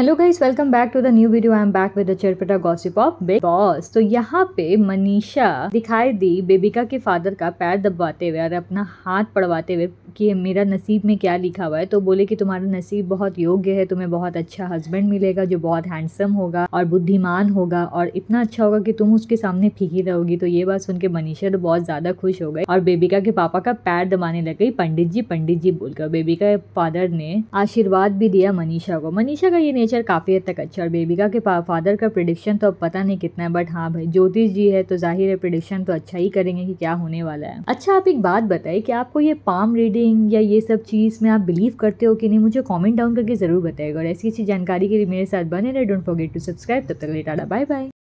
hello guys welcome back to the new video I am back with चरपटा gossip of Bigg Boss तो यहाँ पे मनीषा दिखाई दी बेबिका के फादर का पैर दबवाते हुए और अपना हाथ पड़वाते हुए कि मेरा नसीब में क्या लिखा हुआ है तो बोले कि तुम्हारा नसीब बहुत योग्य है तुम्हें बहुत अच्छा हस्बैंड मिलेगा जो बहुत हैंडसम होगा और बुद्धिमान होगा और इतना अच्छा होगा कि तुम उसके सामने फीकी रहोगी तो ये बात सुन के मनीषा तो बहुत ज्यादा खुश हो गए और बेबिका के पापा का पैर दबाने लग गई पंडित जी पंडित जी बोलकर बेबिका के फादर ने आशीर्वाद भी दिया मनीषा को मनीषा का ये शर काफ़ी हद तक अच्छा और बेबिका के फादर का प्रडिक्शन तो अब पता नहीं कितना है बट हाँ भाई ज्योतिष जी है तो जाहिर है प्रिडिक्शन तो अच्छा ही करेंगे कि क्या होने वाला है अच्छा आप एक बात बताएं कि आपको ये पाम रीडिंग या ये सब चीज़ में आप बिलीव करते हो कि नहीं मुझे कॉमेंट डाउन करके ज़रूर बताएगा और ऐसी अच्छी जानकारी के लिए मेरे साथ बने रहे डोंट फॉरगेट टू सब्सक्राइब तब तक लेटाडा बाय बाय